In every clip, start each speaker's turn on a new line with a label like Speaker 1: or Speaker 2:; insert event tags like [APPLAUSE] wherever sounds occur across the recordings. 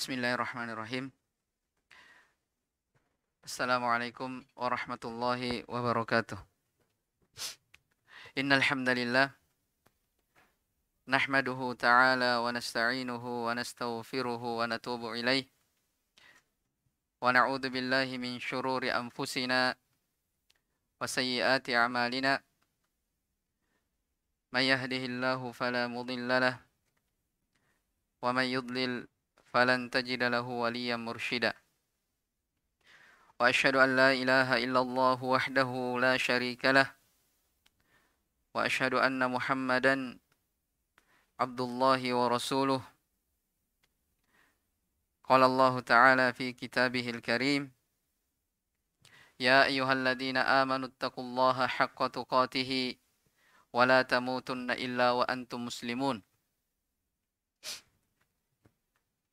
Speaker 1: Bismillahirrahmanirrahim. Assalamualaikum warahmatullahi wabarakatuh. Innal hamdalillah nahmaduhu ta'ala wa nasta'inuhu wa nastaghfiruhu wa natubu ilaih. Wa na'udzu billahi min shururi anfusina wa sayyiati a'malina. May yahdihillahu fala mudilla lahu wa may yudlil فلن تجد له وليا مرشدا وأشهد أن لا إله إلا الله وحده لا شريك له وأشهد أن محمدا عبد الله ورسوله قال الله تعالى في كتابه الكريم يا أيها الذين آمنوا اتقوا الله حق تقاته ولا تموتن إلا وأنتم مسلمون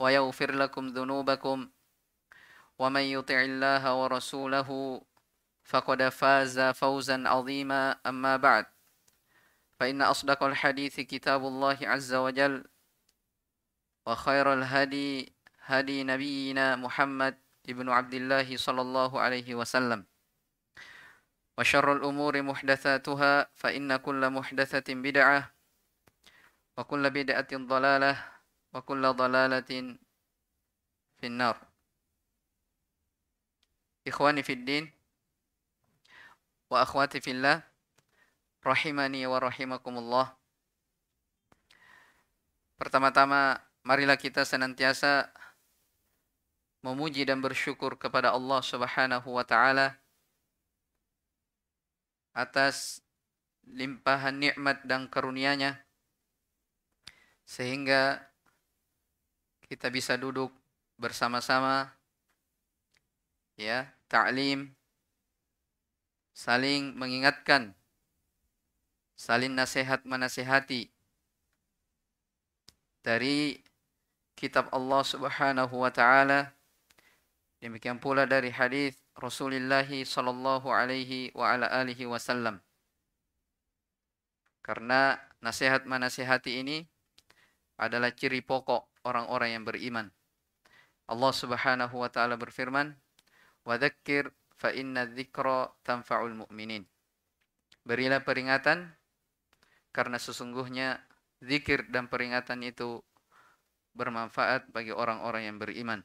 Speaker 1: ويغفر لكم ذنوبكم ومن يطع الله ورسوله فقد فاز فوزا عظيما أما بعد فإن أصدق الحديث كتاب الله عز وجل وخير الهدي هدي نبينا محمد ابن عبد الله صلى الله عليه وسلم وشر الأمور محدثاتها فإن كل محدثة بدعة وكل بدعة ضلالة وكل ضلالة في النار إخواني في الدين وأخواتي في الله rahimani wa rahimakumullah. Pertama-tama, marilah kita senantiasa memuji dan bersyukur kepada Allah Subhanahu wa taala atas limpahan nikmat dan karunia-Nya sehingga kita bisa duduk bersama-sama ya ta'lim saling mengingatkan saling nasihat menasihati dari kitab Allah Subhanahu wa taala demikian pula dari hadis Rasulullah sallallahu alaihi wa ala alihi wasallam karena nasihat menasihati ini adalah ciri pokok orang-orang yang beriman. Allah Subhanahu wa taala berfirman, "Wa dzakir fa inna dzikra tanfa'ul mu'minin." Berilah peringatan karena sesungguhnya zikir dan peringatan itu bermanfaat bagi orang-orang yang beriman.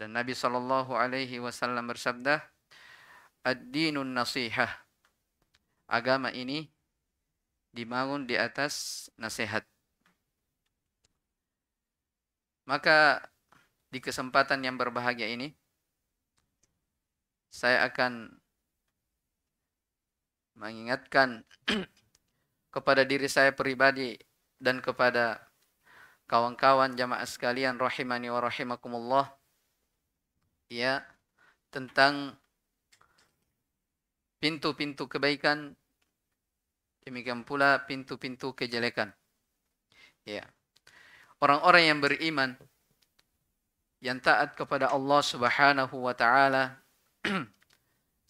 Speaker 1: Dan Nabi Shallallahu alaihi wasallam bersabda, "Ad-dinun nasihah." Agama ini dibangun di atas nasihat. Maka di kesempatan yang berbahagia ini saya akan mengingatkan [CLEARS THROAT] kepada diri saya pribadi dan kepada kawan-kawan jamaah sekalian rahimani wa rahimakumullah ya tentang pintu-pintu kebaikan Demikian pula pintu-pintu kejelekan. Ya. Orang-orang yang beriman yang taat kepada Allah Subhanahu wa taala [CLEARS THROAT]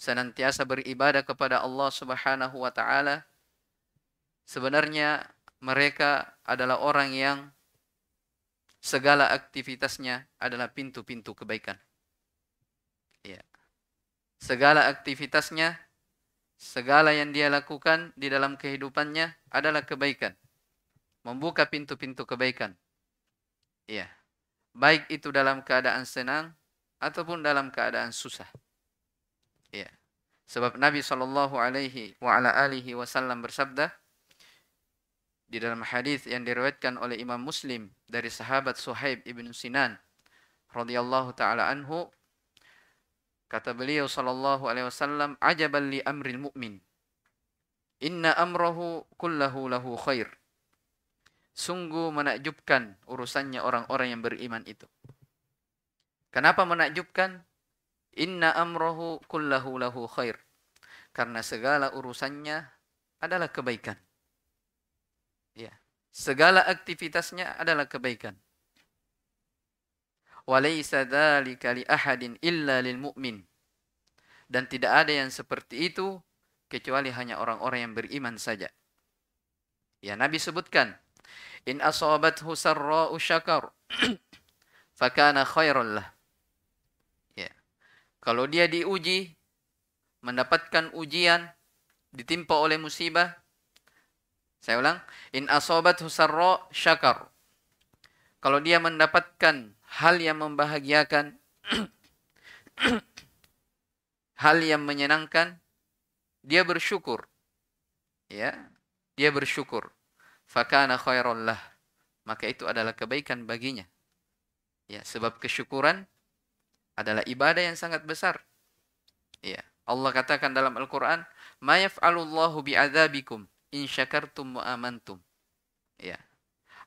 Speaker 1: senantiasa beribadah kepada Allah Subhanahu wa taala sebenarnya mereka adalah orang yang segala aktivitasnya adalah pintu-pintu kebaikan. Ya. Segala aktivitasnya Segala yang dia lakukan di dalam kehidupannya adalah kebaikan. Membuka pintu-pintu kebaikan. Iya. Baik itu dalam keadaan senang ataupun dalam keadaan susah. Iya. Sebab Nabi sallallahu alaihi wa ala alihi wasallam bersabda di dalam hadis yang diriwayatkan oleh Imam Muslim dari sahabat Suhaib ibn Sinan radhiyallahu taala anhu Kata beliau sallallahu alaihi wasallam, "Ajaban li amril mu'min. Inna amrahu kullahu lahu khair." Sungguh menakjubkan urusannya orang-orang yang beriman itu. Kenapa menakjubkan? Inna amrahu kullahu lahu khair. Karena segala urusannya adalah kebaikan. Ya. Segala aktivitasnya adalah kebaikan walaysa dzalika li ahadin illa lil mu'min. Dan tidak ada yang seperti itu kecuali hanya orang-orang yang beriman saja. Ya Nabi sebutkan, in asabathu sarra'u syakar [CLEARS THROAT] fakana khairan lah. Ya. Kalau dia diuji mendapatkan ujian ditimpa oleh musibah saya ulang in asabathu sarra syakar kalau dia mendapatkan hal yang membahagiakan, [CLEARS THROAT] hal yang menyenangkan, dia bersyukur. Ya, dia bersyukur. Fakana khairullah. Maka itu adalah kebaikan baginya. Ya, sebab kesyukuran adalah ibadah yang sangat besar. Ya, Allah katakan dalam Al-Qur'an, "Ma yaf'alullahu bi'adzabikum in syakartum wa amantum." Ya,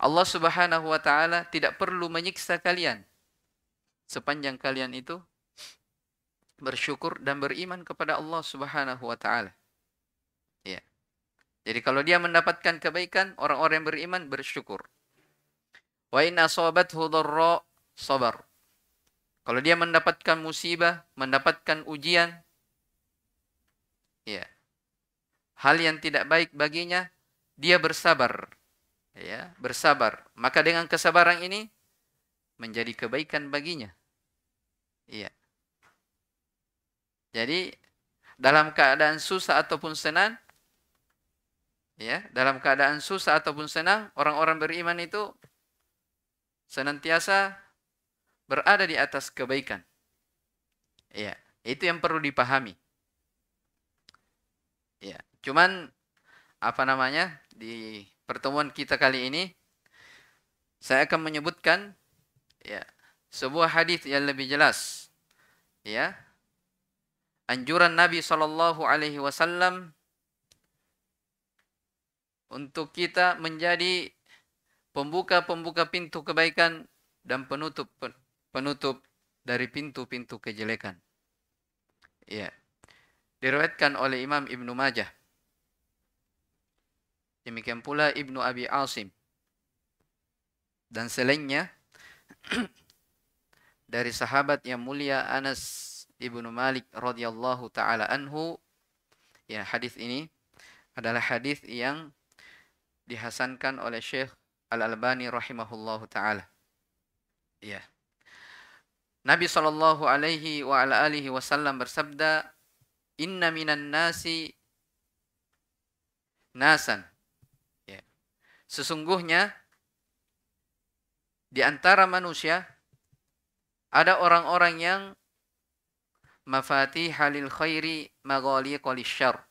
Speaker 1: Allah Subhanahu wa taala tidak perlu menyiksa kalian sepanjang kalian itu bersyukur dan beriman kepada Allah Subhanahu wa taala. Ya. Jadi kalau dia mendapatkan kebaikan orang-orang yang beriman bersyukur. Wa in asabathu dharra sabar. Kalau dia mendapatkan musibah, mendapatkan ujian ya. Hal yang tidak baik baginya, dia bersabar ya, bersabar. Maka dengan kesabaran ini menjadi kebaikan baginya. Iya. Jadi dalam keadaan susah ataupun senang ya, dalam keadaan susah ataupun senang, orang-orang beriman itu senantiasa berada di atas kebaikan. Iya, itu yang perlu dipahami. Iya, cuman apa namanya? di pertemuan kita kali ini saya akan menyebutkan ya sebuah hadis yang lebih jelas ya anjuran Nabi saw. alaihi wasallam untuk kita menjadi pembuka-pembuka pintu kebaikan dan penutup penutup dari pintu-pintu kejelekan. Ya. Diriwayatkan oleh Imam Ibnu Majah. Demikian pula Ibnu Abi Asim. Dan selainnya [CLEARS THROAT] dari sahabat yang mulia Anas Ibnu Malik radhiyallahu taala anhu ya hadis ini adalah hadis yang dihasankan oleh Syekh Al-Albani rahimahullahu taala. Ya. Nabi sallallahu alaihi wa ala alihi wasallam bersabda, "Inna minan nasi nasan Sesungguhnya di antara manusia ada orang-orang yang mafati halil khairi magali syar.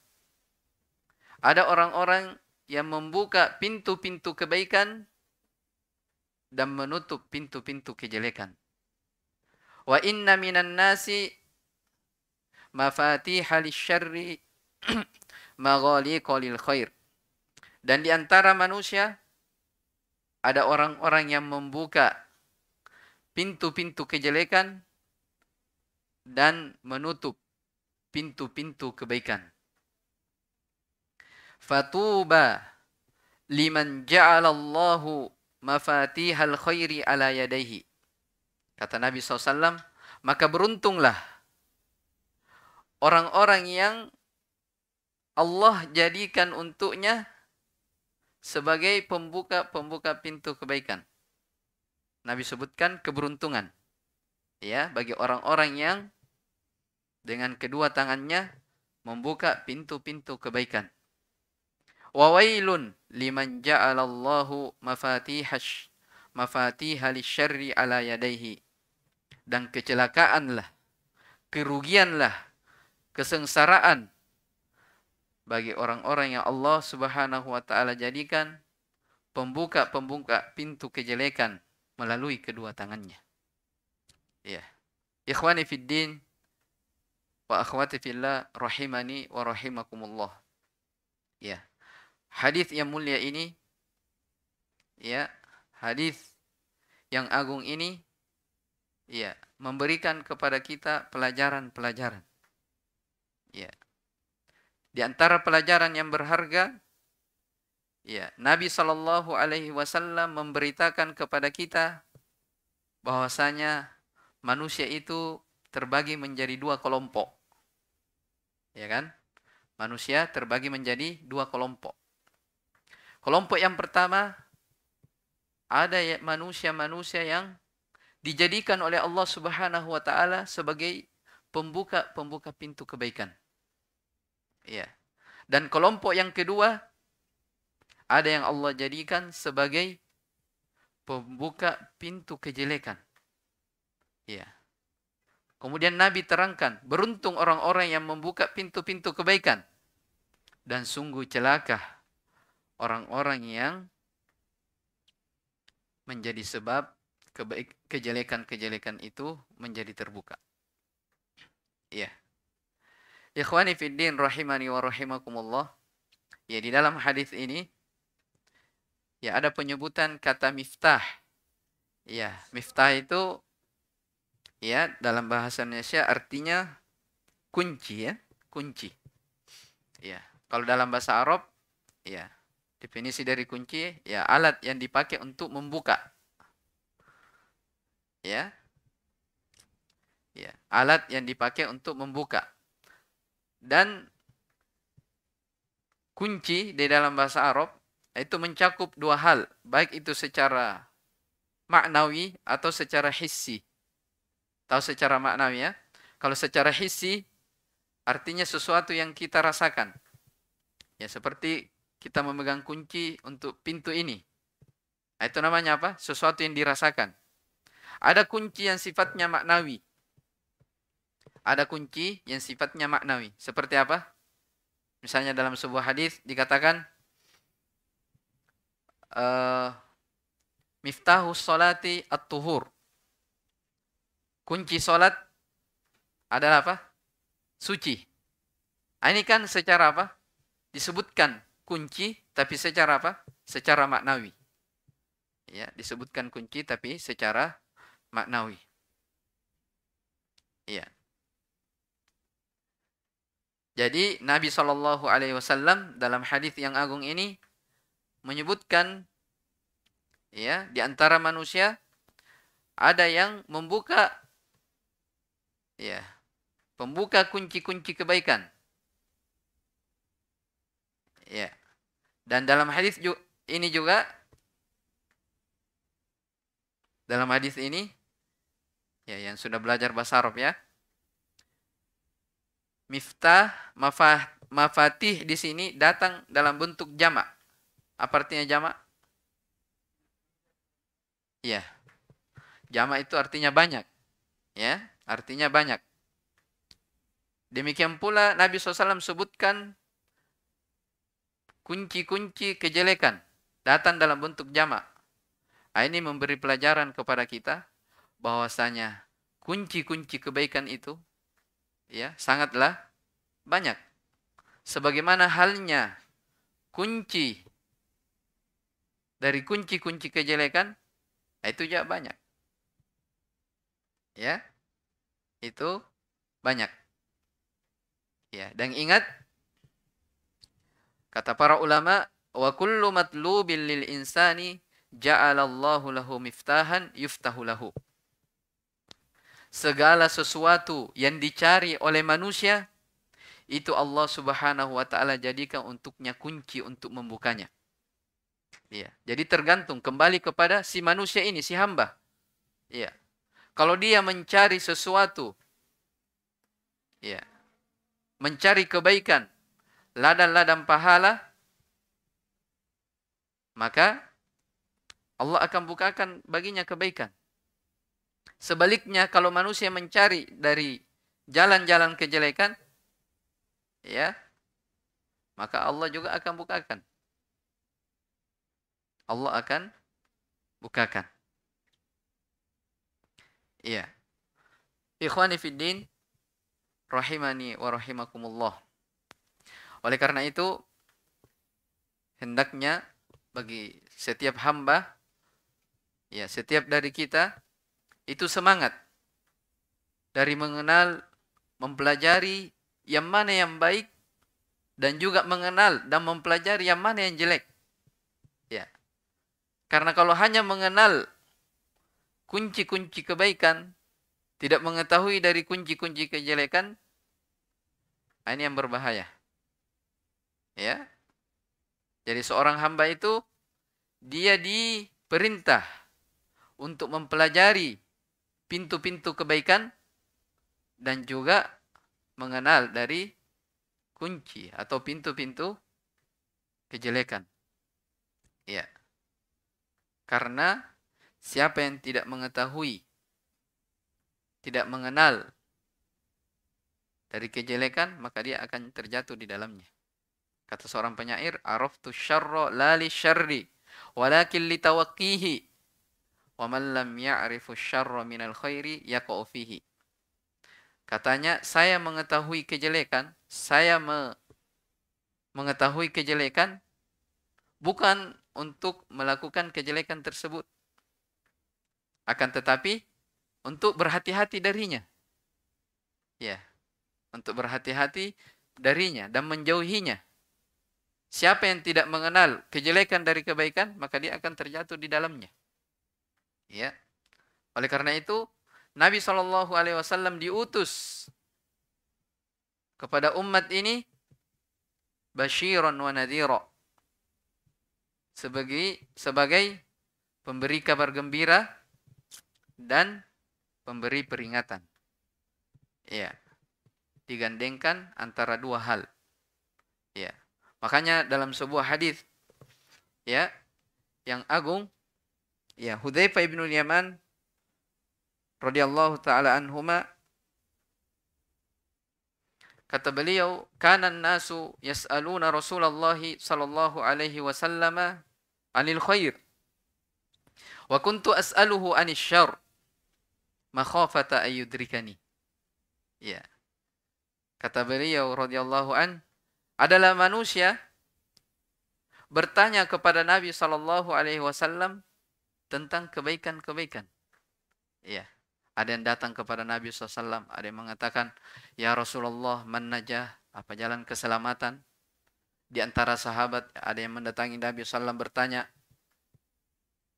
Speaker 1: Ada orang-orang yang membuka pintu-pintu kebaikan dan menutup pintu-pintu kejelekan. Wa inna minan nasi mafatiha lisyarri [CLEARS THROAT] magali lil khair. Dan di antara manusia ada orang-orang yang membuka pintu-pintu kejelekan dan menutup pintu-pintu kebaikan. Fatuba liman ja'alallahu mafatihal khairi ala yadaihi. Kata Nabi SAW, maka beruntunglah orang-orang yang Allah jadikan untuknya sebagai pembuka-pembuka pintu kebaikan. Nabi sebutkan keberuntungan. Ya, bagi orang-orang yang dengan kedua tangannya membuka pintu-pintu kebaikan. Wa wailun liman ja'alallahu mafatihash mafatiha lisyarri ala yadayhi. Dan kecelakaanlah, kerugianlah, kesengsaraan bagi orang-orang yang Allah Subhanahu wa taala jadikan pembuka-pembuka pintu kejelekan melalui kedua tangannya. Ya. Ikhwani fid din wa akhwati fillah rahimani wa rahimakumullah. Ya. Hadis yang mulia ini ya, hadis yang agung ini ya, memberikan kepada kita pelajaran-pelajaran. Ya, di antara pelajaran yang berharga, ya, Nabi Shallallahu Alaihi Wasallam memberitakan kepada kita bahwasanya manusia itu terbagi menjadi dua kelompok, ya kan? Manusia terbagi menjadi dua kelompok. Kelompok yang pertama ada ya manusia-manusia yang dijadikan oleh Allah Subhanahu wa taala sebagai pembuka-pembuka pintu kebaikan. Ya, Dan kelompok yang kedua ada yang Allah jadikan sebagai pembuka pintu kejelekan. Ya, Kemudian Nabi terangkan, beruntung orang-orang yang membuka pintu-pintu kebaikan. Dan sungguh celaka orang-orang yang menjadi sebab kejelekan-kejelekan itu menjadi terbuka. Iya. Yeah. Ikhwani fiddin rahimani wa rahimakumullah. Ya di dalam hadis ini ya ada penyebutan kata miftah. Ya, miftah itu ya dalam bahasa Indonesia artinya kunci ya, kunci. Ya, kalau dalam bahasa Arab ya definisi dari kunci ya alat yang dipakai untuk membuka. Ya. Ya, alat yang dipakai untuk membuka dan kunci di dalam bahasa Arab itu mencakup dua hal, baik itu secara maknawi atau secara hissi. Tahu secara maknawi ya? Kalau secara hissi artinya sesuatu yang kita rasakan. Ya seperti kita memegang kunci untuk pintu ini. Nah, itu namanya apa? Sesuatu yang dirasakan. Ada kunci yang sifatnya maknawi ada kunci yang sifatnya maknawi. Seperti apa? Misalnya dalam sebuah hadis dikatakan uh, eh, salati solati at-tuhur. Kunci salat adalah apa? Suci. Ah, ini kan secara apa? Disebutkan kunci tapi secara apa? Secara maknawi. Ya, disebutkan kunci tapi secara maknawi. Iya. Jadi Nabi Shallallahu Alaihi Wasallam dalam hadis yang agung ini menyebutkan ya di antara manusia ada yang membuka ya pembuka kunci-kunci kebaikan ya dan dalam hadis ini juga dalam hadis ini ya yang sudah belajar bahasa Arab ya Miftah mafah, mafatih di sini datang dalam bentuk jamak. Apa artinya jamak? Iya. Jamak itu artinya banyak. Ya, artinya banyak. Demikian pula Nabi SAW sebutkan kunci-kunci kejelekan datang dalam bentuk jamak. Nah, ini memberi pelajaran kepada kita bahwasanya kunci-kunci kebaikan itu ya sangatlah banyak sebagaimana halnya kunci dari kunci-kunci kejelekan nah, itu juga banyak ya itu banyak ya dan ingat kata para ulama wa kullu matlubin lil insani ja'alallahu lahu miftahan yuftahu lahu segala sesuatu yang dicari oleh manusia itu Allah Subhanahu wa taala jadikan untuknya kunci untuk membukanya. Iya. Jadi tergantung kembali kepada si manusia ini, si hamba. Iya. Kalau dia mencari sesuatu iya. Mencari kebaikan, ladang-ladang pahala maka Allah akan bukakan baginya kebaikan. Sebaliknya kalau manusia mencari dari jalan-jalan kejelekan ya maka Allah juga akan bukakan. Allah akan bukakan. Iya. Ikhwani fiddin rahimani wa rahimakumullah. Oleh karena itu hendaknya bagi setiap hamba ya setiap dari kita itu semangat dari mengenal, mempelajari yang mana yang baik dan juga mengenal dan mempelajari yang mana yang jelek. Ya. Karena kalau hanya mengenal kunci-kunci kebaikan, tidak mengetahui dari kunci-kunci kejelekan, nah ini yang berbahaya. Ya. Jadi seorang hamba itu dia diperintah untuk mempelajari pintu-pintu kebaikan dan juga mengenal dari kunci atau pintu-pintu kejelekan. Ya. Karena siapa yang tidak mengetahui tidak mengenal dari kejelekan maka dia akan terjatuh di dalamnya. Kata seorang penyair, "Araftu syarra la li syarri, walakin li tawaqqihi." khairi Katanya, saya mengetahui kejelekan, saya me mengetahui kejelekan bukan untuk melakukan kejelekan tersebut. Akan tetapi untuk berhati-hati darinya. Ya, untuk berhati-hati darinya dan menjauhinya. Siapa yang tidak mengenal kejelekan dari kebaikan, maka dia akan terjatuh di dalamnya. Ya. Oleh karena itu, Nabi Shallallahu Alaihi Wasallam diutus kepada umat ini basyiron wa nadhira. sebagai sebagai pemberi kabar gembira dan pemberi peringatan. Ya. Digandengkan antara dua hal. Ya. Makanya dalam sebuah hadis ya yang agung ya Hudzaifah ibnul Yaman radhiyallahu taala anhuma kata beliau kana nasu yas'aluna Rasulullah sallallahu alaihi wasallam anil khair wa kuntu as'aluhu anil syarr makhafata ayudrikani ya kata beliau radhiyallahu an adalah manusia bertanya kepada Nabi sallallahu alaihi wasallam tentang kebaikan-kebaikan. Iya. Ada yang datang kepada Nabi SAW, ada yang mengatakan, Ya Rasulullah, man apa jalan keselamatan? Di antara sahabat, ada yang mendatangi Nabi SAW bertanya,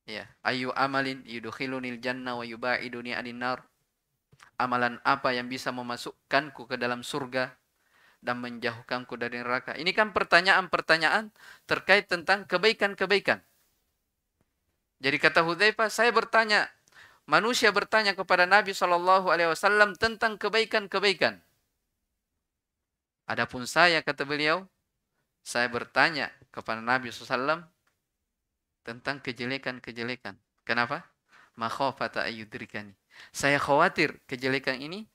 Speaker 1: Ya, ayu amalin yudukhilunil jannah wa yuba'iduni anin nar. Amalan apa yang bisa memasukkanku ke dalam surga dan menjauhkanku dari neraka? Ini kan pertanyaan-pertanyaan terkait tentang kebaikan-kebaikan. Jadi kata Hudzaifah, saya bertanya, manusia bertanya kepada Nabi Shallallahu alaihi wasallam tentang kebaikan-kebaikan. Adapun saya kata beliau, saya bertanya kepada Nabi SAW tentang kejelekan-kejelekan. Kenapa? Makhafata ayudrikani. Saya khawatir kejelekan ini,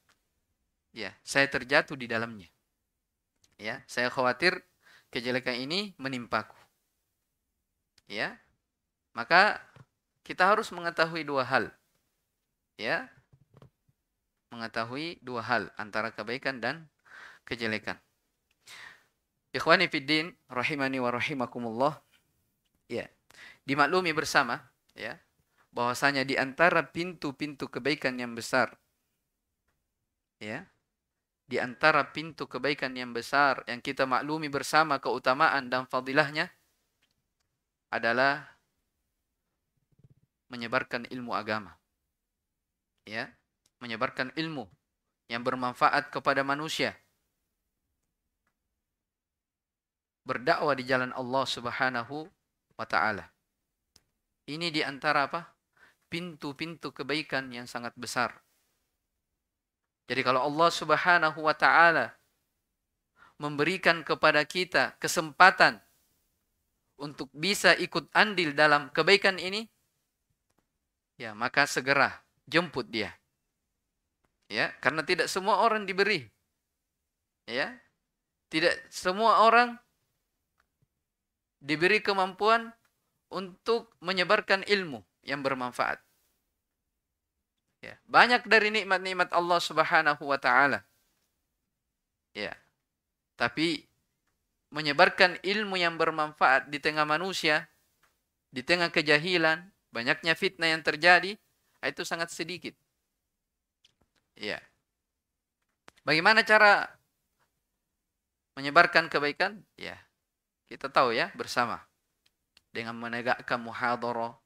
Speaker 1: ya, saya terjatuh di dalamnya. Ya, saya khawatir kejelekan ini menimpaku. Ya, maka kita harus mengetahui dua hal. Ya. Mengetahui dua hal antara kebaikan dan kejelekan. Ikhwani fiddin rahimani wa rahimakumullah. Ya. Dimaklumi bersama ya bahwasanya di antara pintu-pintu kebaikan yang besar ya di antara pintu kebaikan yang besar yang kita maklumi bersama keutamaan dan fadilahnya adalah menyebarkan ilmu agama. Ya, menyebarkan ilmu yang bermanfaat kepada manusia. Berdakwah di jalan Allah Subhanahu wa taala. Ini di antara apa? pintu-pintu kebaikan yang sangat besar. Jadi kalau Allah Subhanahu wa taala memberikan kepada kita kesempatan untuk bisa ikut andil dalam kebaikan ini, ya maka segera jemput dia. Ya, karena tidak semua orang diberi. Ya. Tidak semua orang diberi kemampuan untuk menyebarkan ilmu yang bermanfaat. Ya, banyak dari nikmat-nikmat Allah Subhanahu wa taala. Ya. Tapi menyebarkan ilmu yang bermanfaat di tengah manusia, di tengah kejahilan, banyaknya fitnah yang terjadi ah, itu sangat sedikit. Ya. Bagaimana cara menyebarkan kebaikan? Ya. Kita tahu ya bersama dengan menegakkan muhadharah,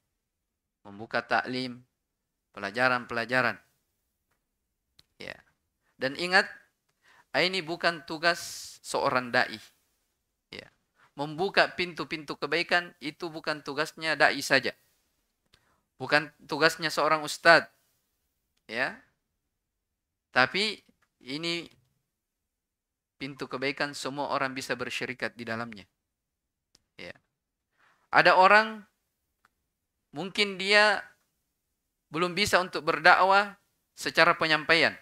Speaker 1: membuka taklim, pelajaran-pelajaran. Ya. Dan ingat, ah, ini bukan tugas seorang dai. Iya. Membuka pintu-pintu kebaikan itu bukan tugasnya dai saja. Bukan tugasnya seorang ustadz. Ya. Tapi ini pintu kebaikan semua orang bisa bersyarikat di dalamnya. Ya. Ada orang mungkin dia belum bisa untuk berdakwah secara penyampaian.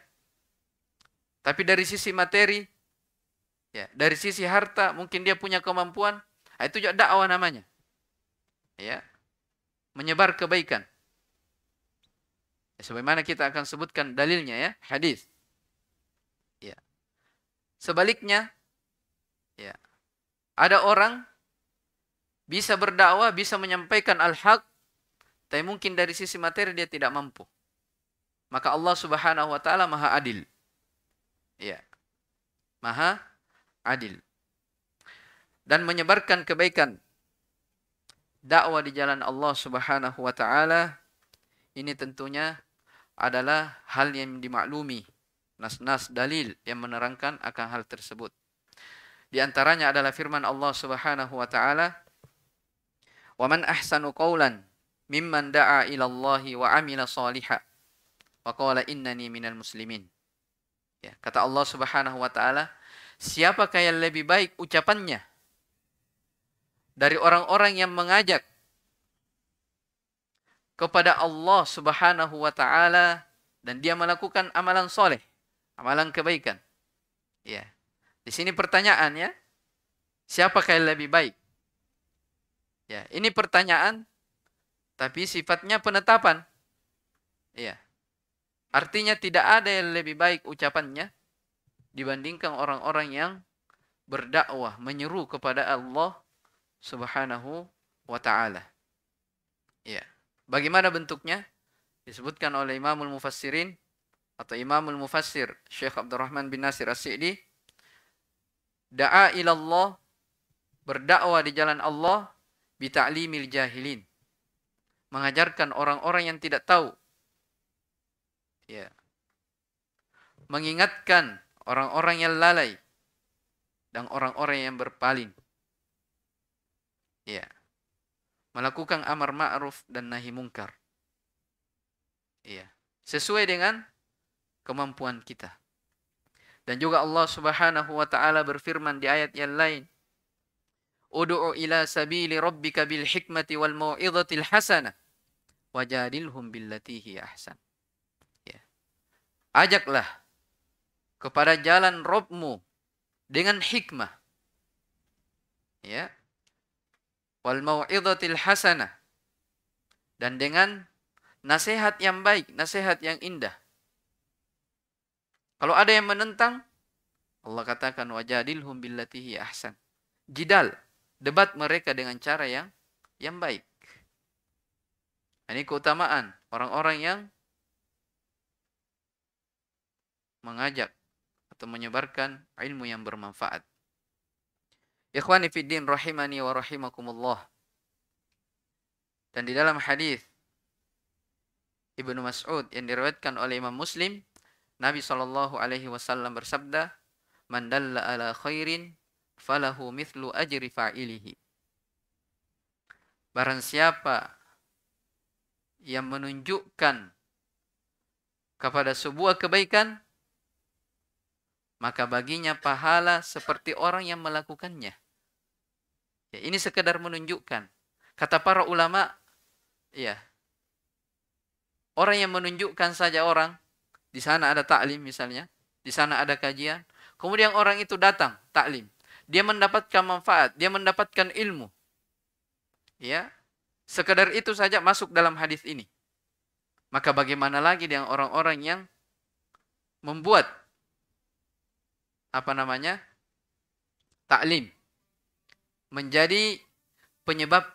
Speaker 1: Tapi dari sisi materi, ya, dari sisi harta mungkin dia punya kemampuan, ah, itu juga dakwah namanya. Ya menyebar kebaikan. Ya, sebagaimana kita akan sebutkan dalilnya ya, hadis. Ya. Sebaliknya ya. Ada orang bisa berdakwah, bisa menyampaikan al-haq, tapi mungkin dari sisi materi dia tidak mampu. Maka Allah Subhanahu wa taala Maha Adil. Ya. Maha Adil. Dan menyebarkan kebaikan dakwah di jalan Allah Subhanahu wa taala ini tentunya adalah hal yang dimaklumi nas-nas dalil yang menerangkan akan hal tersebut. Di antaranya adalah firman Allah Subhanahu wa taala, "Wa man ahsanu qawlan mimman da'a ila Allah wa 'amila salihan wa qala innani minal muslimin." Ya, kata Allah Subhanahu wa taala, siapakah yang lebih baik ucapannya dari orang-orang yang mengajak kepada Allah Subhanahu wa taala dan dia melakukan amalan soleh, amalan kebaikan. Ya. Di sini pertanyaan ya, siapa yang lebih baik? Ya, ini pertanyaan tapi sifatnya penetapan. Ya. Artinya tidak ada yang lebih baik ucapannya dibandingkan orang-orang yang berdakwah menyeru kepada Allah Subhanahu wa taala. Ya. Bagaimana bentuknya? Disebutkan oleh Imamul Mufassirin atau Imamul Mufassir Syekh Abdurrahman bin Nasir as sidi Da'a ilallah berdakwah di jalan Allah bita'limil jahilin. Mengajarkan orang-orang yang tidak tahu. Ya. Mengingatkan orang-orang yang lalai dan orang-orang yang berpaling. Ya. Melakukan amar ma'ruf dan nahi mungkar. Iya. Sesuai dengan kemampuan kita. Dan juga Allah Subhanahu wa taala berfirman di ayat yang lain, "Ud'u ila sabili rabbika bil hikmati wal mau'izatil hasanah wajadilhum billati hi ahsan." Ya. Ajaklah kepada jalan Robmu dengan hikmah. Ya, wal mau'izatil hasanah dan dengan nasihat yang baik, nasihat yang indah. Kalau ada yang menentang, Allah katakan wajadilhum billatihi ahsan. Jidal, debat mereka dengan cara yang yang baik. Ini keutamaan orang-orang yang mengajak atau menyebarkan ilmu yang bermanfaat. Ikhwani fiddin rahimani wa rahimakumullah. Dan di dalam hadis Ibnu Mas'ud yang diriwayatkan oleh Imam Muslim, Nabi Shallallahu alaihi wasallam bersabda, "Man dalla ala khairin falahu mithlu ajri fa'ilihi." Barang siapa yang menunjukkan kepada sebuah kebaikan, maka baginya pahala seperti orang yang melakukannya. Ya, ini sekedar menunjukkan. Kata para ulama, ya. Orang yang menunjukkan saja orang, di sana ada taklim misalnya, di sana ada kajian, kemudian orang itu datang taklim. Dia mendapatkan manfaat, dia mendapatkan ilmu. Ya. Sekedar itu saja masuk dalam hadis ini. Maka bagaimana lagi dengan orang-orang yang membuat apa namanya? Taklim. Menjadi penyebab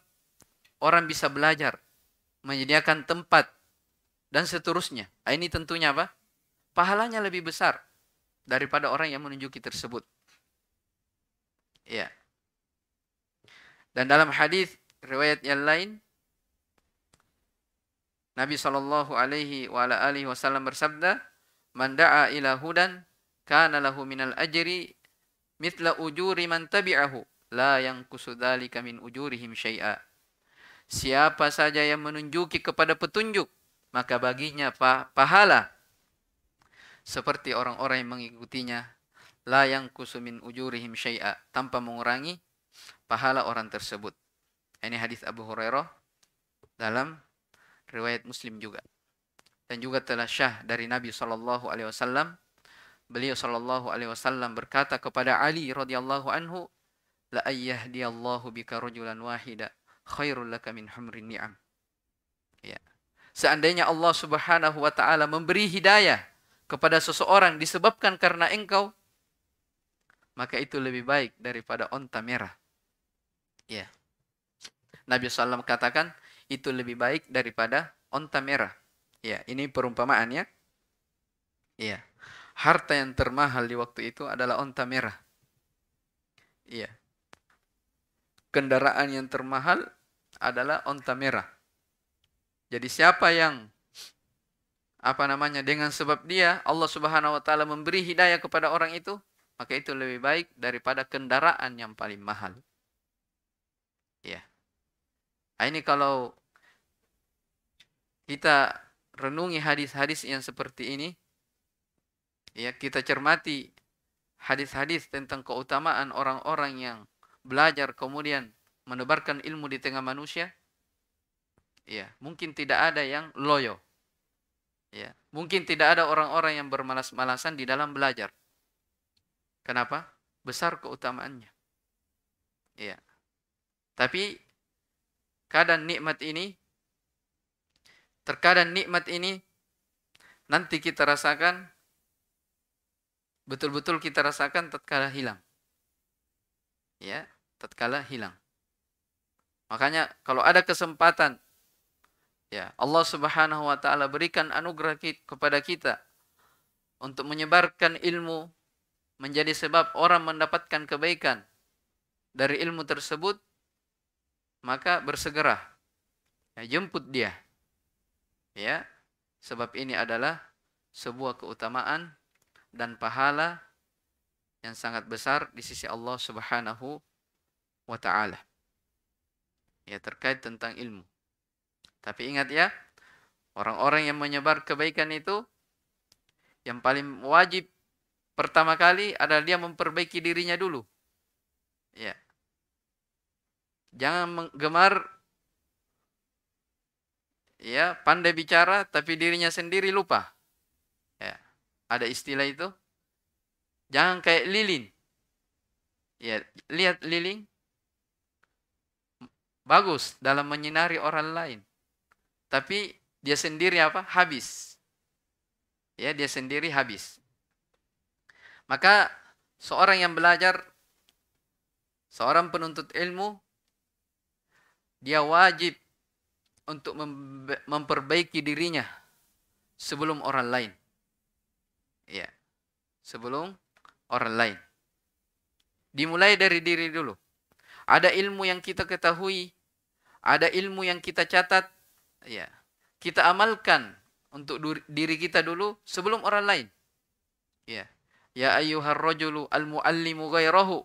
Speaker 1: orang bisa belajar, menyediakan tempat dan seterusnya. Nah, ini tentunya apa? Pahalanya lebih besar daripada orang yang menunjuki tersebut. Ya. Dan dalam hadis riwayat yang lain Nabi Shallallahu alaihi wasallam bersabda, mandaa ilahudan kana lahu minal ajri mitla ujuri man tabi'ahu la yang kusudalika min ujurihim syai'a siapa saja yang menunjuki kepada petunjuk maka baginya pahala seperti orang-orang yang mengikutinya la yang kusumin ujurihim syai'a tanpa mengurangi pahala orang tersebut ini hadis Abu Hurairah dalam riwayat Muslim juga dan juga telah syah dari Nabi Shallallahu Alaihi Wasallam Beliau sallallahu alaihi wasallam berkata kepada Ali radhiyallahu anhu, "La ayyahdiyallahu bika rajulan wahida khairul laka min humrin ni'am." Ya. Seandainya Allah Subhanahu wa taala memberi hidayah kepada seseorang disebabkan karena engkau, maka itu lebih baik daripada onta merah. Ya. Nabi SAW katakan itu lebih baik daripada onta merah. Ya, ini perumpamaannya. Ya. ya harta yang termahal di waktu itu adalah onta merah. Iya. Kendaraan yang termahal adalah onta merah. Jadi siapa yang apa namanya dengan sebab dia Allah Subhanahu wa taala memberi hidayah kepada orang itu, maka itu lebih baik daripada kendaraan yang paling mahal. Iya. Nah, Ini kalau kita renungi hadis-hadis yang seperti ini, ya kita cermati hadis-hadis tentang keutamaan orang-orang yang belajar kemudian menebarkan ilmu di tengah manusia, ya mungkin tidak ada yang loyo. Ya, mungkin tidak ada orang-orang yang bermalas-malasan di dalam belajar. Kenapa? Besar keutamaannya. Ya. Tapi kadang nikmat ini terkadang nikmat ini nanti kita rasakan betul-betul kita rasakan tatkala hilang. Ya, tatkala hilang. Makanya kalau ada kesempatan ya Allah Subhanahu wa taala berikan anugerah kepada kita untuk menyebarkan ilmu menjadi sebab orang mendapatkan kebaikan dari ilmu tersebut maka bersegera ya, jemput dia ya sebab ini adalah sebuah keutamaan dan pahala yang sangat besar di sisi Allah Subhanahu wa taala. Ya terkait tentang ilmu. Tapi ingat ya, orang-orang yang menyebar kebaikan itu yang paling wajib pertama kali adalah dia memperbaiki dirinya dulu. Ya. Jangan menggemar ya pandai bicara tapi dirinya sendiri lupa. Ada istilah itu? Jangan kayak lilin. Ya, lihat lilin. Bagus dalam menyinari orang lain. Tapi dia sendiri apa? Habis. Ya, dia sendiri habis. Maka seorang yang belajar seorang penuntut ilmu dia wajib untuk memperbaiki dirinya sebelum orang lain ya sebelum orang lain dimulai dari diri dulu ada ilmu yang kita ketahui ada ilmu yang kita catat ya kita amalkan untuk diri kita dulu sebelum orang lain ya ya ayyuhar rajulu al muallimu ghairahu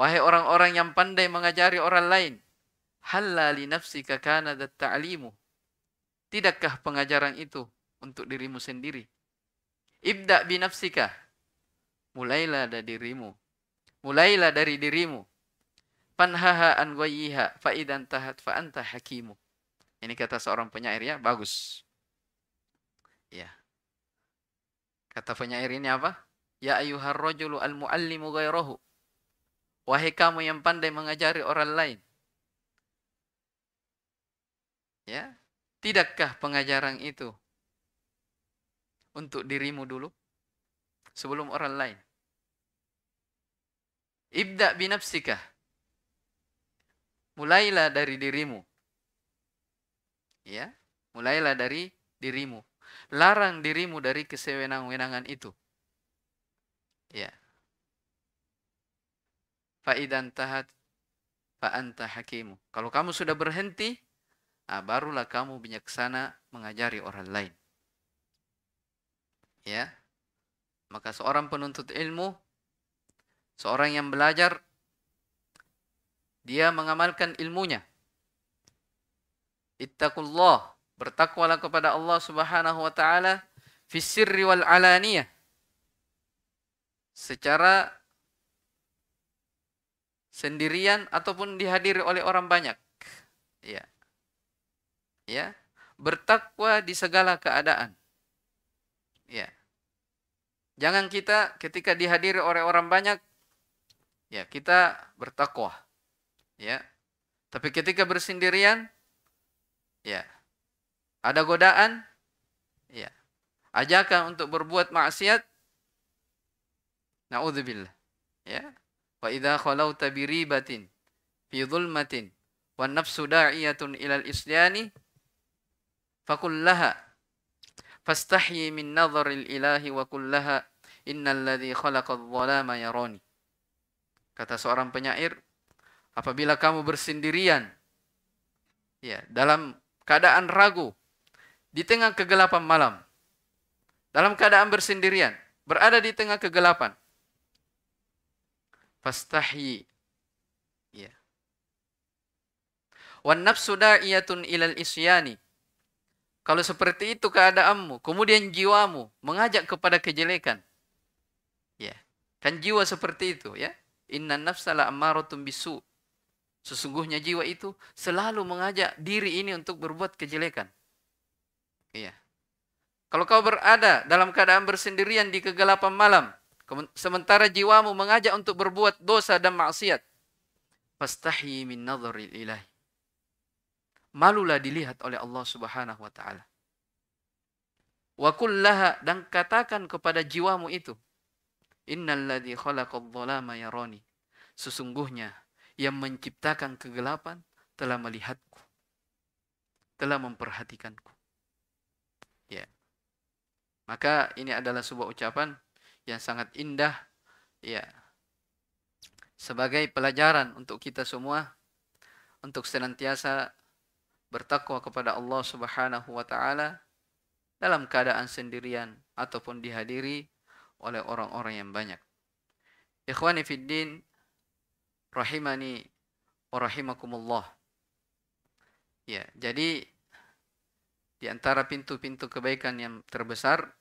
Speaker 1: wahai orang-orang yang pandai mengajari orang lain halali li nafsika kana tidakkah pengajaran itu untuk dirimu sendiri Ibda binafsika. Mulailah dari dirimu. Mulailah dari dirimu. Panhaha an goyiha fa'idan tahat fa'anta hakimu. Ini kata seorang penyair ya, bagus. Ya. Kata penyair ini apa? Ya ayuhar rajulu al muallimu gairahu. Wahai kamu yang pandai mengajari orang lain. Ya. Tidakkah pengajaran itu untuk dirimu dulu sebelum orang lain. Ibda binafsika. Mulailah dari dirimu. Ya, mulailah dari dirimu. Larang dirimu dari kesewenang-wenangan itu. Ya. Faidan tahat fa anta hakimu. Kalau kamu sudah berhenti, nah barulah kamu bijaksana mengajari orang lain ya maka seorang penuntut ilmu seorang yang belajar dia mengamalkan ilmunya ittaqullah bertakwalah kepada Allah Subhanahu wa taala fi sirri wal alaniyah secara sendirian ataupun dihadiri oleh orang banyak ya ya bertakwa di segala keadaan Ya. Jangan kita ketika dihadiri oleh orang banyak, ya kita bertakwa. Ya. Tapi ketika bersendirian, ya. Ada godaan, ya. Ajakan untuk berbuat maksiat, naudzubillah. Ya. Wa idza khalauta bi ribatin fi dhulmatin wan nafsu da'iyatun ilal isyani fakullaha Fastahyi min nadharil ilahi wa kullaha innal ladhi khalaqadh dhalama yarani. Kata seorang penyair, apabila kamu bersendirian ya, dalam keadaan ragu di tengah kegelapan malam, dalam keadaan bersendirian, berada di tengah kegelapan. Fastahyi. Ya. Wan nafsu da'iyatun ilal isyani kalau seperti itu keadaanmu, kemudian jiwamu mengajak kepada kejelekan. Ya. Kan jiwa seperti itu ya. Inna nafsala la ammaratun bisu. Sesungguhnya jiwa itu selalu mengajak diri ini untuk berbuat kejelekan. Iya. Kalau kau berada dalam keadaan bersendirian di kegelapan malam, sementara jiwamu mengajak untuk berbuat dosa dan maksiat, fastahi min nadhril ilahi malulah dilihat oleh Allah Subhanahu wa taala. Wa kullaha dan katakan kepada jiwamu itu, innalladzi khalaqadh dzalama yarani. Sesungguhnya yang menciptakan kegelapan telah melihatku. Telah memperhatikanku. Ya. Maka ini adalah sebuah ucapan yang sangat indah ya. Sebagai pelajaran untuk kita semua untuk senantiasa bertakwa kepada Allah Subhanahu wa taala dalam keadaan sendirian ataupun dihadiri oleh orang-orang yang banyak. Ikhwani fid rahimani wa rahimakumullah. Ya, jadi di antara pintu-pintu kebaikan yang terbesar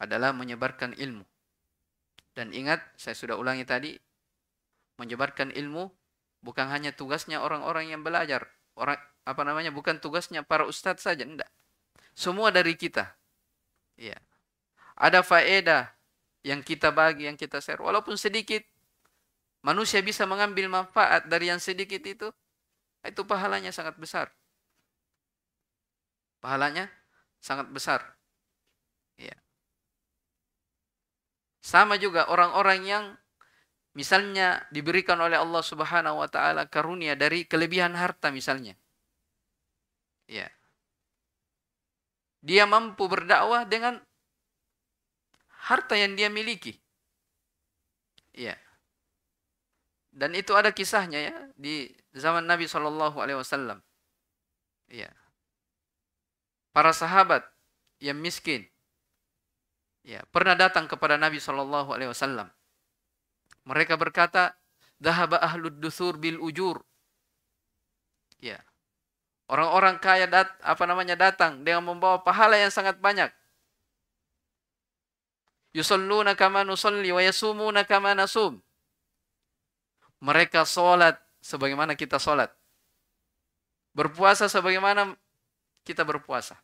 Speaker 1: adalah menyebarkan ilmu. Dan ingat, saya sudah ulangi tadi, menyebarkan ilmu bukan hanya tugasnya orang-orang yang belajar, orang apa namanya bukan tugasnya para ustadz saja enggak semua dari kita ya ada faedah yang kita bagi yang kita share walaupun sedikit manusia bisa mengambil manfaat dari yang sedikit itu itu pahalanya sangat besar pahalanya sangat besar ya sama juga orang-orang yang misalnya diberikan oleh Allah Subhanahu wa taala karunia dari kelebihan harta misalnya Ya. Dia mampu berdakwah dengan harta yang dia miliki. Ya. Dan itu ada kisahnya ya di zaman Nabi Shallallahu Alaihi Wasallam. Ya. Para sahabat yang miskin, ya pernah datang kepada Nabi Shallallahu Alaihi Wasallam. Mereka berkata, "Dahaba ahlud dusur bil ujur." Ya, Orang-orang kaya dat, apa namanya datang dengan membawa pahala yang sangat banyak. Yusalluna kama nusalli wa yasumuna kama nasum. Mereka salat sebagaimana kita salat. Berpuasa sebagaimana kita berpuasa.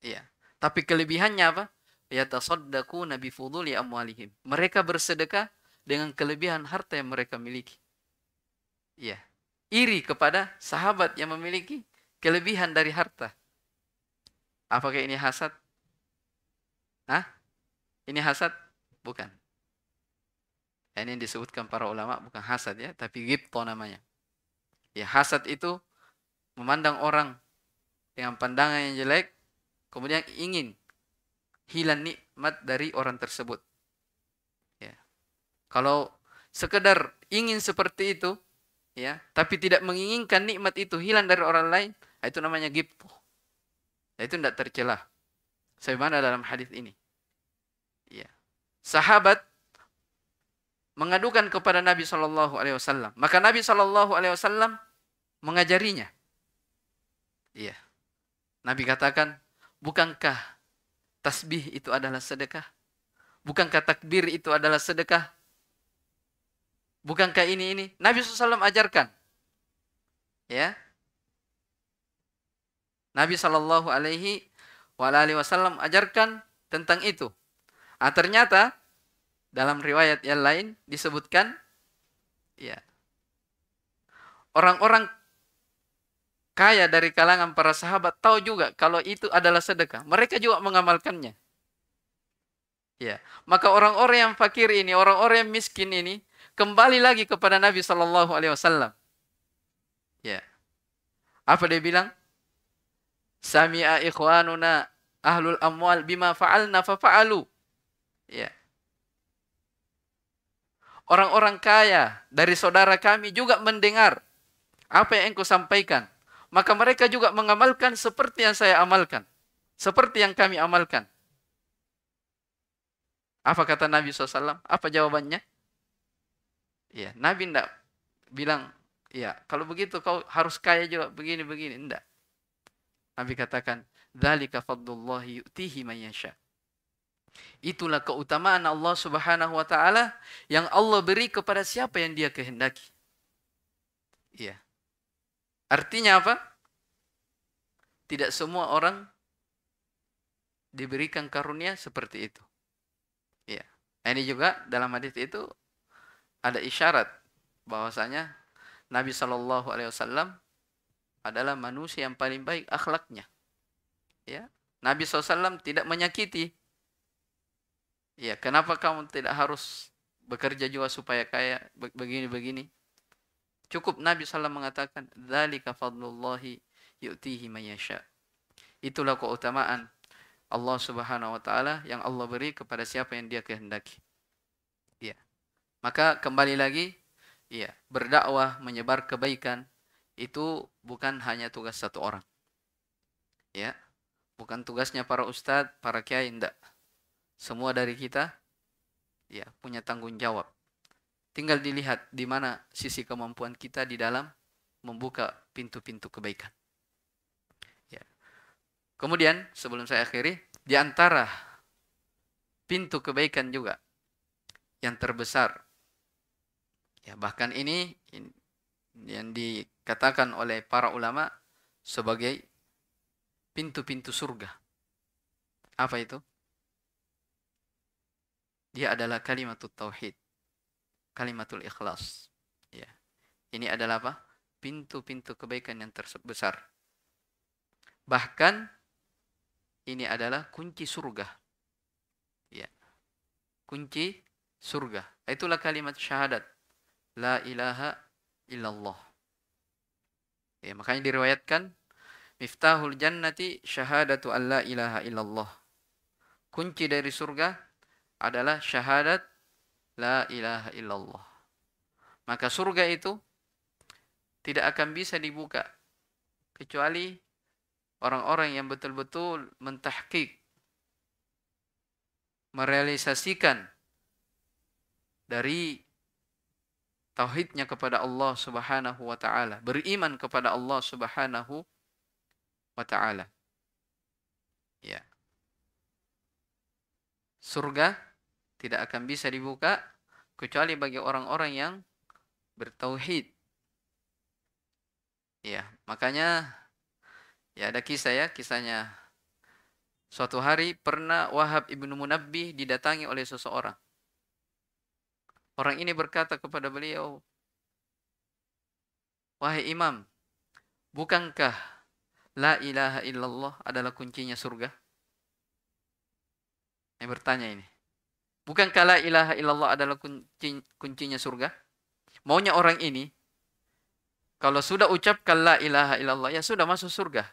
Speaker 1: Iya. Tapi kelebihannya apa? Yatasaddaqu nabi fuduli amwalihim. Mereka bersedekah dengan kelebihan harta yang mereka miliki. Iya iri kepada sahabat yang memiliki kelebihan dari harta. Apakah ini hasad? Hah? Ini hasad? Bukan. Ini yang disebutkan para ulama bukan hasad ya, tapi gipto namanya. Ya hasad itu memandang orang dengan pandangan yang jelek, kemudian ingin hilang nikmat dari orang tersebut. Ya. Kalau sekedar ingin seperti itu, ya tapi tidak menginginkan nikmat itu hilang dari orang lain nah, itu namanya gibtuh nah, itu tidak tercelah. sebagaimana dalam hadis ini ya sahabat mengadukan kepada Nabi Shallallahu Alaihi Wasallam maka Nabi Shallallahu Alaihi Wasallam mengajarinya iya Nabi katakan bukankah tasbih itu adalah sedekah bukankah takbir itu adalah sedekah Bukankah ini ini? Nabi SAW ajarkan. Ya. Nabi Shallallahu Alaihi Wasallam ajarkan tentang itu. Ah ternyata dalam riwayat yang lain disebutkan, ya orang-orang kaya dari kalangan para sahabat tahu juga kalau itu adalah sedekah. Mereka juga mengamalkannya. Ya, maka orang-orang yang fakir ini, orang-orang yang miskin ini, kembali lagi kepada Nabi Shallallahu Alaihi Wasallam. Ya, apa dia bilang? Sami'a ikhwanuna ahlul amwal bima fa'alna fa'alu. Ya. Orang-orang kaya dari saudara kami juga mendengar apa yang engkau sampaikan. Maka mereka juga mengamalkan seperti yang saya amalkan. Seperti yang kami amalkan. Apa kata Nabi SAW? Apa jawabannya? Ya, Nabi tidak bilang, ya kalau begitu kau harus kaya juga begini-begini. Tidak. Nabi katakan, Dzalika fadlullahi yu'tihi man yasha. Itulah keutamaan Allah Subhanahu wa taala yang Allah beri kepada siapa yang Dia kehendaki. Iya. Artinya apa? Tidak semua orang diberikan karunia seperti itu. Iya. Ini juga dalam hadis itu ada isyarat bahwasanya Nabi Shallallahu Alaihi Wasallam adalah manusia yang paling baik akhlaknya. Ya, Nabi SAW tidak menyakiti. Ya, kenapa kamu tidak harus bekerja juga supaya kaya begini-begini? Cukup Nabi SAW mengatakan, "Dzalika fadlullahi yu'tihi man Itulah keutamaan Allah Subhanahu wa taala yang Allah beri kepada siapa yang Dia kehendaki. Maka kembali lagi, iya berdakwah, menyebar kebaikan itu bukan hanya tugas satu orang. Ya. Bukan tugasnya para ustadz, para kiai ndak Semua dari kita ya punya tanggung jawab. Tinggal dilihat di mana sisi kemampuan kita di dalam membuka pintu-pintu kebaikan. Ya. Kemudian sebelum saya akhiri, di antara pintu kebaikan juga yang terbesar Ya, bahkan ini yang dikatakan oleh para ulama sebagai pintu-pintu surga. Apa itu? Dia adalah kalimatul tauhid, kalimatul ikhlas. Ya. Ini adalah apa? Pintu-pintu kebaikan yang terbesar. Bahkan ini adalah kunci surga. Ya. Kunci surga. Itulah kalimat syahadat la ilaha illallah. Ya, makanya diriwayatkan miftahul jannati syahadatu an la ilaha illallah. Kunci dari surga adalah syahadat la ilaha illallah. Maka surga itu tidak akan bisa dibuka kecuali orang-orang yang betul-betul mentahkik merealisasikan dari tauhidnya kepada Allah Subhanahu wa taala, beriman kepada Allah Subhanahu wa taala. Ya. Surga tidak akan bisa dibuka kecuali bagi orang-orang yang bertauhid. Ya, makanya ya ada kisah ya, kisahnya suatu hari pernah Wahab ibnu Munabbi didatangi oleh seseorang Orang ini berkata kepada beliau, Wahai imam, bukankah la ilaha illallah adalah kuncinya surga? Yang bertanya ini. Bukankah la ilaha illallah adalah kunci, kuncinya surga? Maunya orang ini, kalau sudah ucapkan la ilaha illallah, ya sudah masuk surga.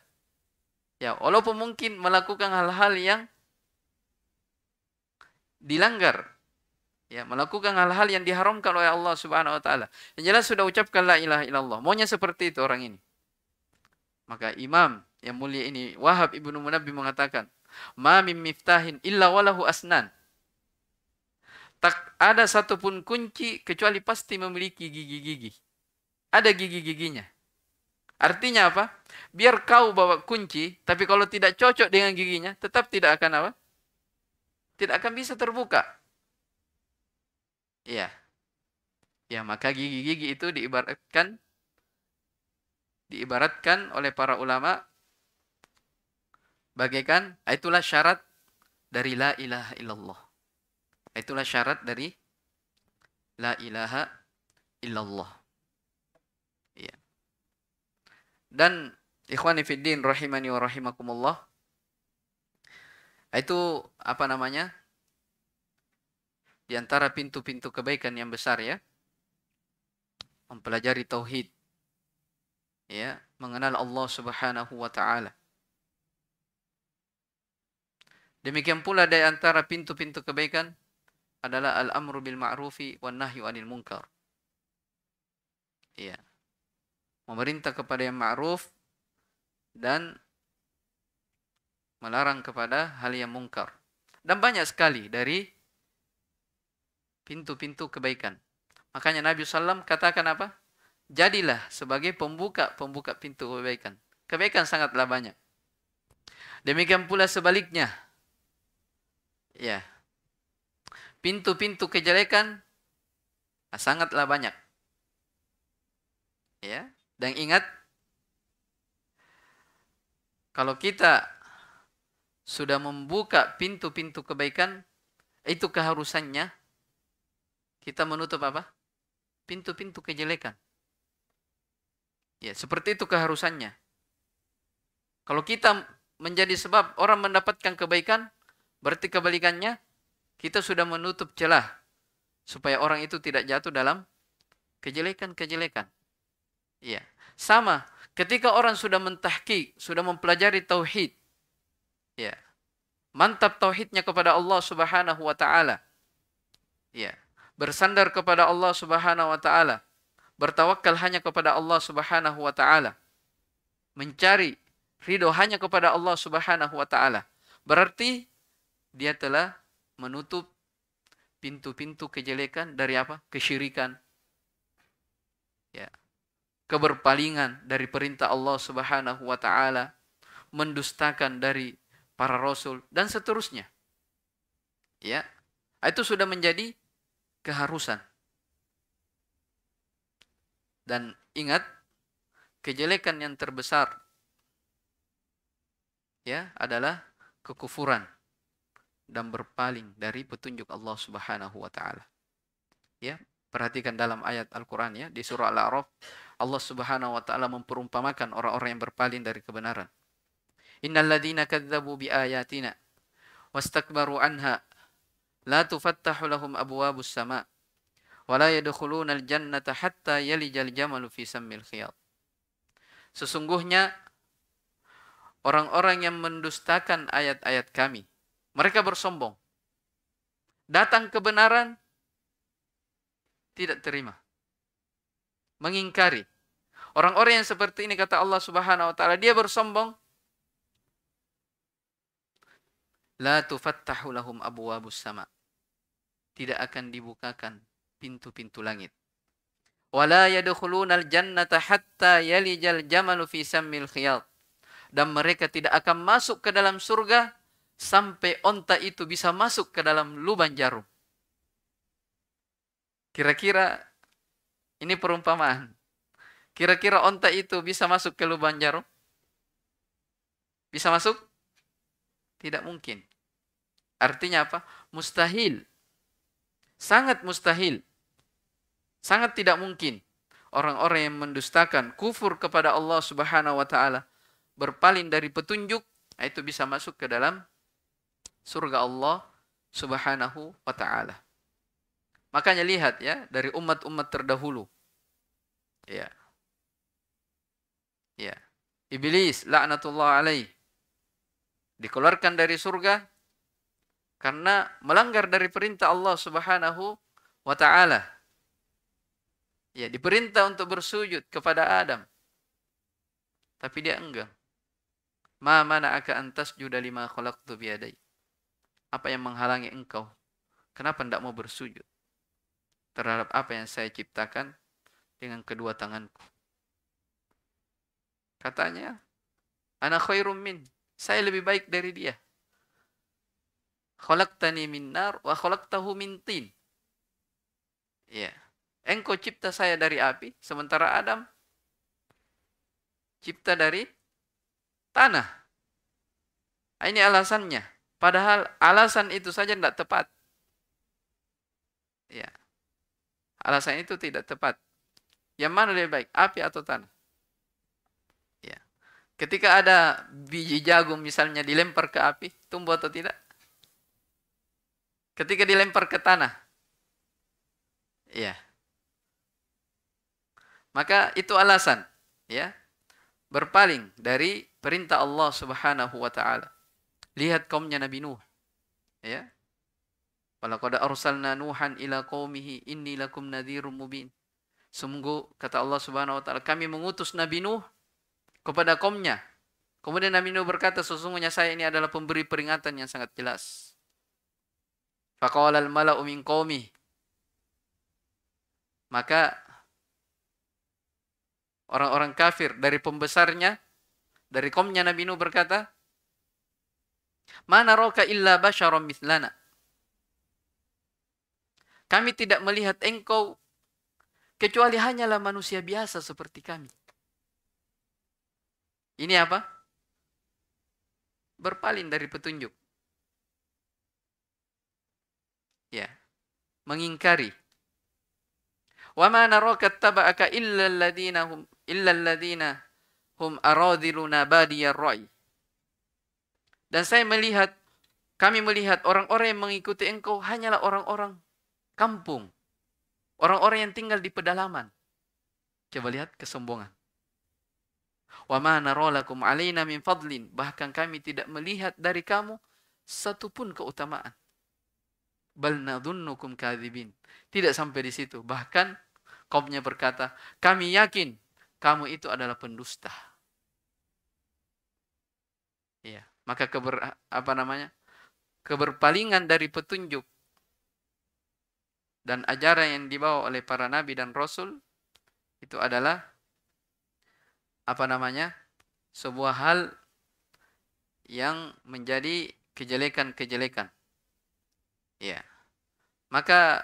Speaker 1: Ya, walaupun mungkin melakukan hal-hal yang dilanggar ya melakukan hal-hal yang diharamkan oleh Allah Subhanahu wa taala. Yang jelas sudah ucapkan la ilaha illallah. Maunya seperti itu orang ini. Maka imam yang mulia ini Wahab Ibnu Munabbi mengatakan, "Ma mim miftahin illa walahu asnan." Tak ada satupun kunci kecuali pasti memiliki gigi-gigi. Ada gigi-giginya. Artinya apa? Biar kau bawa kunci, tapi kalau tidak cocok dengan giginya, tetap tidak akan apa? Tidak akan bisa terbuka. Iya. Ya, maka gigi-gigi itu diibaratkan diibaratkan oleh para ulama bagaikan itulah syarat dari la ilaha illallah. Itulah syarat dari la ilaha illallah. Iya. Dan ikhwani fiddin rahimani wa rahimakumullah. Itu apa namanya? di antara pintu-pintu kebaikan yang besar ya mempelajari tauhid ya mengenal Allah Subhanahu wa taala demikian pula di antara pintu-pintu kebaikan adalah al-amru bil ma'rufi wan nahyu anil munkar ya memerintah kepada yang ma'ruf dan melarang kepada hal yang mungkar dan banyak sekali dari pintu-pintu kebaikan. Makanya Nabi SAW katakan apa? Jadilah sebagai pembuka-pembuka pintu kebaikan. Kebaikan sangatlah banyak. Demikian pula sebaliknya. Ya. Pintu-pintu kejelekan ah, sangatlah banyak. Ya. Dan ingat kalau kita sudah membuka pintu-pintu kebaikan, itu keharusannya kita menutup apa? Pintu-pintu kejelekan. Ya, seperti itu keharusannya. Kalau kita menjadi sebab orang mendapatkan kebaikan, berarti kebalikannya kita sudah menutup celah supaya orang itu tidak jatuh dalam kejelekan-kejelekan. Iya. Sama ketika orang sudah mentahki sudah mempelajari tauhid. Ya. Mantap tauhidnya kepada Allah Subhanahu wa taala. Ya bersandar kepada Allah Subhanahu wa taala, bertawakal hanya kepada Allah Subhanahu wa taala, mencari ridho hanya kepada Allah Subhanahu wa taala. Berarti dia telah menutup pintu-pintu kejelekan dari apa? kesyirikan. Ya. Keberpalingan dari perintah Allah Subhanahu wa taala, mendustakan dari para rasul dan seterusnya. Ya. Itu sudah menjadi keharusan. Dan ingat, kejelekan yang terbesar ya adalah kekufuran dan berpaling dari petunjuk Allah Subhanahu wa taala. Ya, perhatikan dalam ayat Al-Qur'an ya di surah Al-A'raf Allah Subhanahu wa taala memperumpamakan orang-orang yang berpaling dari kebenaran. Innal ladzina kadzdzabu biayatina wastakbaru anha la tufattahu lahum abwabus sama wa la yadkhuluna al-jannata hatta yalijal jamalu fi sammil khiyat. Sesungguhnya orang-orang yang mendustakan ayat-ayat kami, mereka bersombong. Datang kebenaran tidak terima. Mengingkari. Orang-orang yang seperti ini kata Allah Subhanahu wa taala, dia bersombong La tufattahu lahum abwabus sama. Tidak akan dibukakan pintu-pintu langit. Wala yadkhulunal jannata hatta yalijal jamalu fi sammil khiyat. Dan mereka tidak akan masuk ke dalam surga sampai onta itu bisa masuk ke dalam lubang jarum. Kira-kira ini perumpamaan. Kira-kira onta itu bisa masuk ke lubang jarum? Bisa masuk? Tidak mungkin. Artinya apa? Mustahil. Sangat mustahil. Sangat tidak mungkin orang-orang yang mendustakan kufur kepada Allah Subhanahu wa taala berpaling dari petunjuk nah, itu bisa masuk ke dalam surga Allah Subhanahu wa taala. Makanya lihat ya dari umat-umat terdahulu. Ya. Ya. Iblis laknatullah alaih dikeluarkan dari surga karena melanggar dari perintah Allah Subhanahu wa taala. Ya, diperintah untuk bersujud kepada Adam. Tapi dia enggak. Ma mana'aka an tasjuda lima khalaqtu biyadai. Apa yang menghalangi engkau? Kenapa tidak mau bersujud terhadap apa yang saya ciptakan dengan kedua tanganku? Katanya, anak khairum min. Saya lebih baik dari dia khalaqtani min nar wa khalaqtahu min tin. Ya. Engkau cipta saya dari api, sementara Adam cipta dari tanah. Nah, ini alasannya. Padahal alasan itu saja tidak tepat. Ya. Alasan itu tidak tepat. Yang mana lebih baik, api atau tanah? Ya. Ketika ada biji jagung misalnya dilempar ke api, tumbuh atau tidak? ketika dilempar ke tanah. Ya. Maka itu alasan, ya. Berpaling dari perintah Allah Subhanahu wa taala. Lihat kaumnya Nabi Nuh. Ya. Walaqad arsalna Nuhan ila qaumihi inni lakum nadhirum mubin. Sungguh kata Allah Subhanahu wa taala, kami mengutus Nabi Nuh kepada kaumnya. Kemudian Nabi Nuh berkata, sesungguhnya saya ini adalah pemberi peringatan yang sangat jelas. Faqala malau min qawmi. Maka orang-orang kafir dari pembesarnya, dari kaumnya Nabi Nuh berkata, "Mana roka illa basyaron mislana." Kami tidak melihat engkau kecuali hanyalah manusia biasa seperti kami. Ini apa? Berpaling dari petunjuk. ya mengingkari wa ma naraka taba'aka illa alladziina hum illa alladziina hum aradiluna badiyar ra'i dan saya melihat kami melihat orang-orang yang mengikuti engkau hanyalah orang-orang kampung orang-orang yang tinggal di pedalaman coba lihat kesombongan wa ma naralakum min fadlin bahkan kami tidak melihat dari kamu satupun keutamaan bal nadunnukum kadzibin. Tidak sampai di situ. Bahkan kaumnya berkata, "Kami yakin kamu itu adalah pendusta." Ya, maka keber apa namanya? keberpalingan dari petunjuk dan ajaran yang dibawa oleh para nabi dan rasul itu adalah apa namanya? sebuah hal yang menjadi kejelekan-kejelekan. Ya. Maka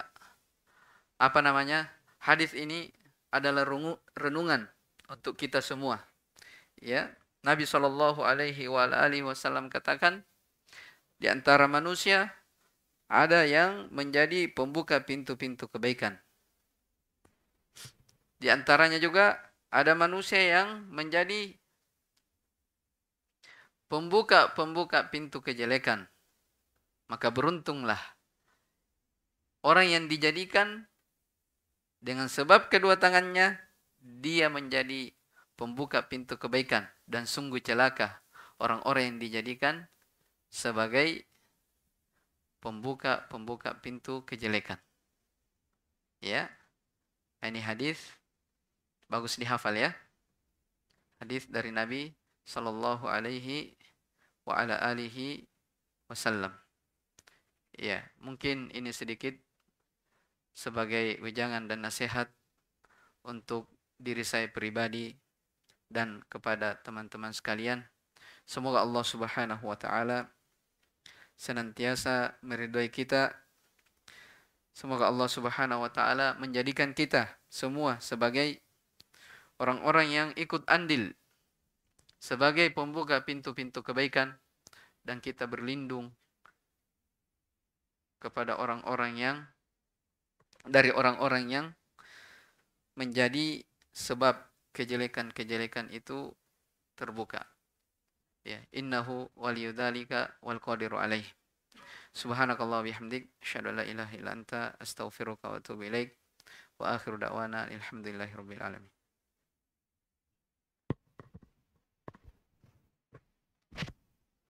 Speaker 1: apa namanya? Hadis ini adalah renungan untuk kita semua. Ya. Nabi Shallallahu alaihi wasallam katakan di antara manusia ada yang menjadi pembuka pintu-pintu kebaikan. Di antaranya juga ada manusia yang menjadi pembuka-pembuka pintu kejelekan. Maka beruntunglah orang yang dijadikan dengan sebab kedua tangannya dia menjadi pembuka pintu kebaikan dan sungguh celaka orang-orang yang dijadikan sebagai pembuka-pembuka pintu kejelekan. Ya. Ini hadis bagus dihafal ya. Hadis dari Nabi sallallahu alaihi wa ala alihi wasallam. Ya, mungkin ini sedikit sebagai wejangan dan nasihat untuk diri saya pribadi dan kepada teman-teman sekalian. Semoga Allah Subhanahu wa taala senantiasa meridhai kita. Semoga Allah Subhanahu wa taala menjadikan kita semua sebagai orang-orang yang ikut andil sebagai pembuka pintu-pintu kebaikan dan kita berlindung kepada orang-orang yang dari orang-orang yang menjadi sebab kejelekan-kejelekan itu terbuka. Ya, innahu waliyudzalika wal alaih. Subhanakallah bihamdik, asyhadu la ilaha illa anta, astaghfiruka wa atubu ilaik. Wa akhiru da'wana alhamdulillahi rabbil alamin.